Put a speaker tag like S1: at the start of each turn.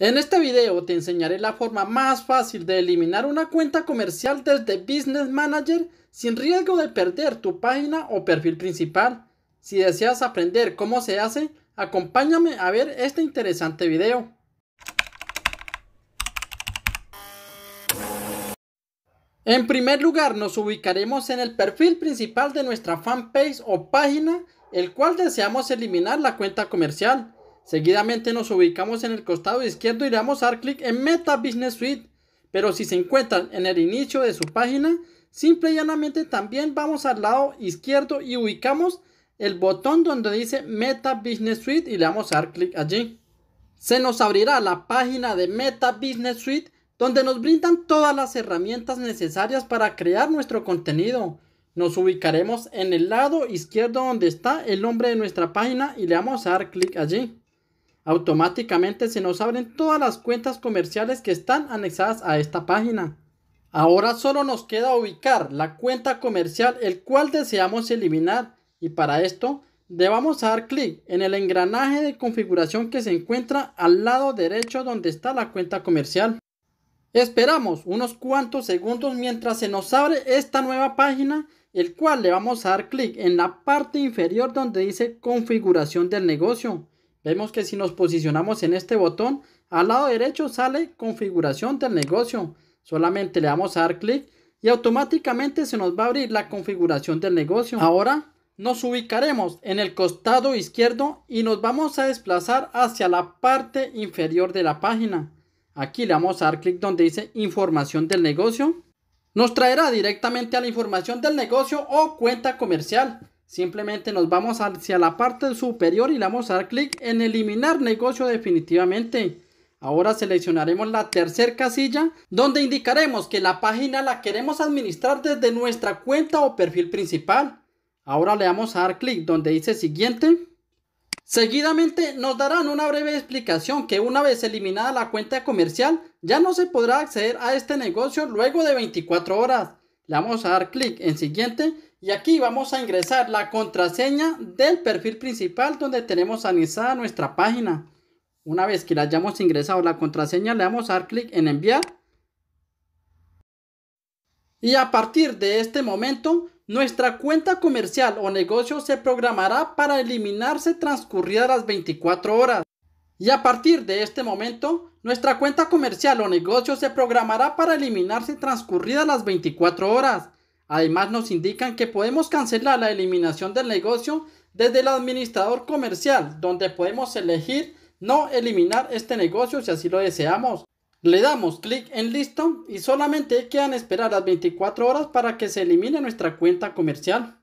S1: En este video te enseñaré la forma más fácil de eliminar una cuenta comercial desde Business Manager sin riesgo de perder tu página o perfil principal. Si deseas aprender cómo se hace, acompáñame a ver este interesante video. En primer lugar nos ubicaremos en el perfil principal de nuestra fanpage o página el cual deseamos eliminar la cuenta comercial. Seguidamente nos ubicamos en el costado izquierdo y le damos a dar clic en Meta Business Suite. Pero si se encuentran en el inicio de su página, simple y llanamente también vamos al lado izquierdo y ubicamos el botón donde dice Meta Business Suite y le damos a dar clic allí. Se nos abrirá la página de Meta Business Suite donde nos brindan todas las herramientas necesarias para crear nuestro contenido. Nos ubicaremos en el lado izquierdo donde está el nombre de nuestra página y le damos a dar clic allí automáticamente se nos abren todas las cuentas comerciales que están anexadas a esta página. Ahora solo nos queda ubicar la cuenta comercial el cual deseamos eliminar y para esto debamos dar clic en el engranaje de configuración que se encuentra al lado derecho donde está la cuenta comercial. Esperamos unos cuantos segundos mientras se nos abre esta nueva página, el cual le vamos a dar clic en la parte inferior donde dice configuración del negocio. Vemos que si nos posicionamos en este botón, al lado derecho sale configuración del negocio. Solamente le damos a dar clic y automáticamente se nos va a abrir la configuración del negocio. Ahora nos ubicaremos en el costado izquierdo y nos vamos a desplazar hacia la parte inferior de la página. Aquí le damos a dar clic donde dice información del negocio. Nos traerá directamente a la información del negocio o cuenta comercial. Simplemente nos vamos hacia la parte superior y le vamos a dar clic en eliminar negocio definitivamente. Ahora seleccionaremos la tercera casilla donde indicaremos que la página la queremos administrar desde nuestra cuenta o perfil principal. Ahora le vamos a dar clic donde dice siguiente. Seguidamente nos darán una breve explicación que una vez eliminada la cuenta comercial ya no se podrá acceder a este negocio luego de 24 horas. Le vamos a dar clic en siguiente y aquí vamos a ingresar la contraseña del perfil principal donde tenemos anexada nuestra página. Una vez que la hayamos ingresado la contraseña, le vamos a dar clic en enviar. Y a partir de este momento, nuestra cuenta comercial o negocio se programará para eliminarse transcurridas las 24 horas. Y a partir de este momento, nuestra cuenta comercial o negocio se programará para eliminarse transcurridas las 24 horas. Además nos indican que podemos cancelar la eliminación del negocio desde el administrador comercial, donde podemos elegir no eliminar este negocio si así lo deseamos. Le damos clic en listo y solamente quedan esperar las 24 horas para que se elimine nuestra cuenta comercial.